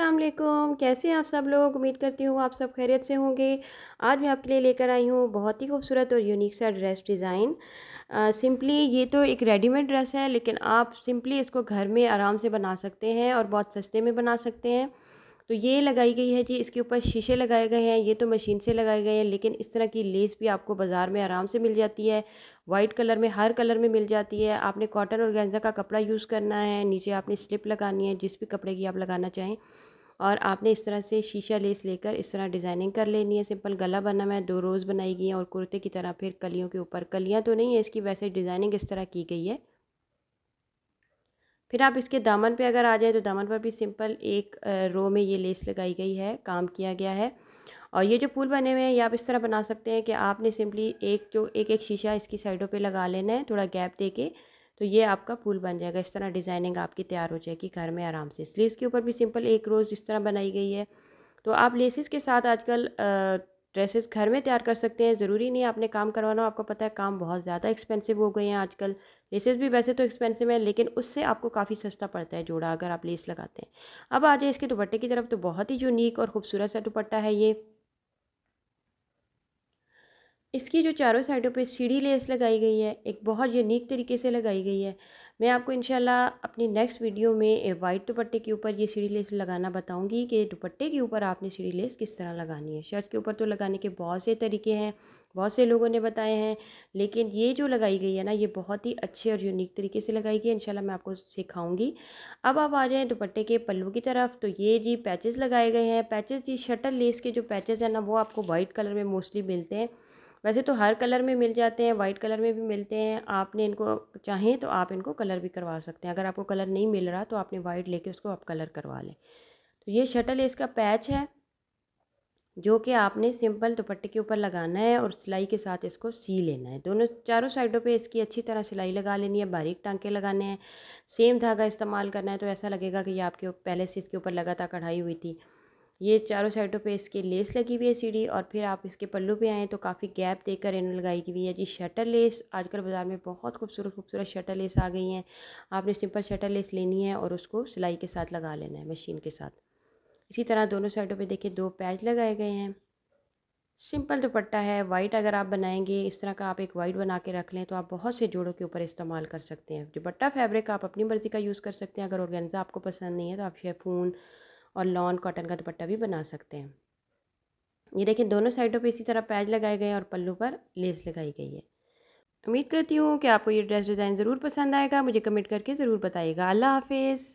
अल्लाम कैसे हैं आप सब लोग उम्मीद करती हूँ आप सब खैरियत से होंगे आज मैं आपके लिए लेकर आई हूँ बहुत ही खूबसूरत और यूनिक सा ड्रेस डिज़ाइन सिंपली ये तो एक रेडीमेड ड्रेस है लेकिन आप सिंपली इसको घर में आराम से बना सकते हैं और बहुत सस्ते में बना सकते हैं तो ये लगाई गई है जी इसके ऊपर शीशे लगाए गए हैं ये तो मशीन से लगाए गए हैं लेकिन इस तरह की लेस भी आपको बाज़ार में आराम से मिल जाती है वाइट कलर में हर कलर में मिल जाती है आपने कॉटन और गेंजा का कपड़ा यूज़ करना है नीचे आपने स्लिप लगानी है जिस भी कपड़े की आप लगाना चाहें और आपने इस तरह से शीशा लेस लेकर इस तरह डिज़ाइनिंग कर लेनी है सिंपल गला बना मैं दो रोज़ बनाई गई हैं और कुर्ते की तरह फिर कलियों के ऊपर कलियाँ तो नहीं है इसकी वैसे डिज़ाइनिंग इस तरह की गई है फिर आप इसके दामन पे अगर आ जाए तो दामन पर भी सिंपल एक रो में ये लेस लगाई गई है काम किया गया है और ये जो फूल बने हुए हैं ये आप इस तरह बना सकते हैं कि आपने सिंपली एक जो एक एक शीशा इसकी साइडों पे लगा लेना है थोड़ा गैप दे के तो ये आपका फूल बन जाएगा इस तरह डिज़ाइनिंग आपकी तैयार हो जाएगी घर में आराम से स्लीव्स के ऊपर भी सिंपल एक रोज़ इस तरह बनाई गई है तो आप लेसिस के साथ आजकल ड्रेसेस घर में तैयार कर सकते हैं ज़रूरी नहीं आपने काम करवाना आपको पता है काम बहुत ज़्यादा एक्सपेंसिव हो गए हैं आजकल लेसेस भी वैसे तो एक्सपेंसिव है लेकिन उससे आपको काफ़ी सस्ता पड़ता है जोड़ा अगर आप लेस लगाते हैं अब आ जाए इसके दुपट्टे की तरफ तो बहुत ही यूनिक और ख़ूबसूरत सा दुपट्टा है ये इसकी जो चारों साइडों पे सीढ़ी लेस लगाई गई है एक बहुत यूनिक तरीके से लगाई गई है मैं आपको इन अपनी नेक्स्ट वीडियो में वाइट दुपट्टे के ऊपर ये सीढ़ी लेस लगाना बताऊंगी कि दुपट्टे के ऊपर आपने सीढ़ी लेस किस तरह लगानी है शर्ट के ऊपर तो लगाने के बहुत से तरीके हैं बहुत से लोगों ने बताए हैं लेकिन ये जो लगाई गई है ना ये बहुत ही अच्छे और यूनिक तरीके से लगाई गई है इनशाला मैं आपको सिखाऊंगी अब आप आ जाएँ दुपट्टे के पल्लू की तरफ तो ये जी पैचेस लगाए गए हैं पैचेस जी शटल लेस के जो पैचेस हैं ना वो आपको वाइट कलर में मोस्टली मिलते हैं वैसे तो हर कलर में मिल जाते हैं वाइट कलर में भी मिलते हैं आपने इनको चाहें तो आप इनको कलर भी करवा सकते हैं अगर आपको कलर नहीं मिल रहा तो आपने वाइट लेके उसको आप कलर करवा लें तो ये शटल इसका पैच है जो कि आपने सिंपल दुपट्टे के ऊपर लगाना है और सिलाई के साथ इसको सी लेना है दोनों चारों साइडों पे इसकी अच्छी तरह सिलाई लगा लेनी है बारीक टांके लगाने हैं सेम धागा इस्तेमाल करना है तो ऐसा लगेगा कि ये आपके पहले से इसके ऊपर लगातार कढ़ाई हुई थी ये चारों साइडों पे इसके लेस लगी हुई है सीढ़ी और फिर आप इसके पल्लू पे आएँ तो काफ़ी गैप देकर इन्होंने लगाई हुई है जी शटर लेस आजकल बाज़ार में बहुत खूबसूरत खूबसूरत शटर लेस आ गई हैं आपने सिंपल शटर लेस लेनी है और उसको सिलाई के साथ लगा लेना है मशीन के साथ इसी तरह दोनों साइडों पर देखिए दो पैच लगाए गए हैं सिंपल दुपट्टा है वाइट अगर आप बनाएंगे इस तरह का आप एक वाइट बना के रख लें तो आप बहुत से जोड़ों के ऊपर इस्तेमाल कर सकते हैं दुपट्टा फैब्रिक आप अपनी मर्ज़ी का यूज़ कर सकते हैं अगर ऑर्गेन्जा आपको पसंद नहीं है तो आप शेफून और लॉन कॉटन का दुपट्टा भी बना सकते हैं ये देखें दोनों साइडों पे इसी तरह पैज लगाए गए और पल्लू पर लेस लगाई गई है उम्मीद करती हूँ कि आपको ये ड्रेस डिज़ाइन ज़रूर पसंद आएगा मुझे कमेंट करके ज़रूर बताइएगा अल्लाह हाफिज़